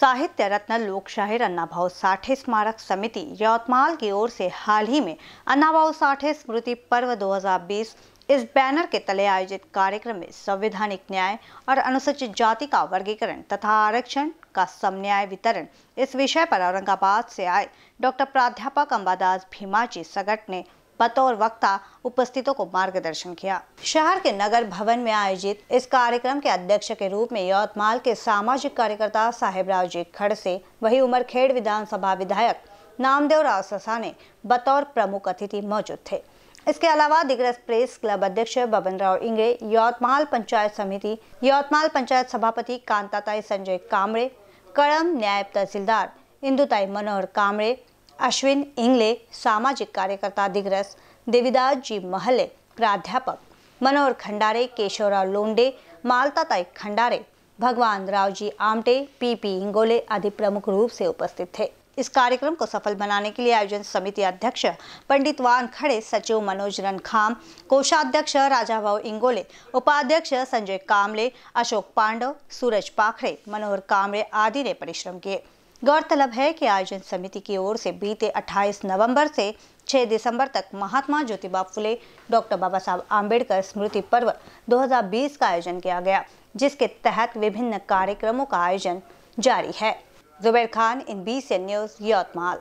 साहित्य रत्न लोक शाहिर भाव साठे स्मारक समिति यवतमाल की ओर से हाल ही में भाव साठे स्मृति पर्व 2020 इस बैनर के तले आयोजित कार्यक्रम में संवैधानिक न्याय और अनुसूचित जाति का वर्गीकरण तथा आरक्षण का समन्याय वितरण इस विषय पर औरंगाबाद से आए डॉक्टर प्राध्यापक अम्बादास भीमाजी सगट ने बतौर वक्ता उपस्थितों को मार्गदर्शन किया शहर के नगर भवन में आयोजित इस कार्यक्रम के अध्यक्ष के रूप में यौतमाल के सामाजिक कार्यकर्ता साहेबराव जी खड़से वही उमरखेड़ विधानसभा विधायक नामदेव राव ससा ने बतौर प्रमुख अतिथि मौजूद थे इसके अलावा दिग्रस प्रेस क्लब अध्यक्ष बबन राव इंगे यौतमाल पंचायत समिति यौतमाल पंचायत सभापति कांताताई संजय कामड़े कड़म न्यायब तहसीलदार इंदुताई मनोहर कामड़े अश्विन इंगले सामाजिक कार्यकर्ता दिग्रस देवीदास जी महले प्राध्यापक मनोहर खंडारे केशवराव लोंडे मालताताई खंडारे भगवान राव जी आमटे पी पी इंगोले आदि प्रमुख रूप से उपस्थित थे इस कार्यक्रम को सफल बनाने के लिए आयोजन समिति अध्यक्ष पंडित वान खड़े सचिव मनोज रनखाम कोषाध्यक्ष राजा भाव इंगोले उपाध्यक्ष संजय कामले अशोक पांडव सूरज पाखड़े मनोहर कामड़े आदि ने परिश्रम किए गौरतलब है कि आयोजन समिति की ओर से बीते 28 नवंबर से 6 दिसंबर तक महात्मा ज्योतिबा फुले डॉक्टर बाबा साहब आम्बेडकर स्मृति पर्व 2020 का आयोजन किया गया जिसके तहत विभिन्न कार्यक्रमों का आयोजन जारी है Zubair Khan in B news यौतमाल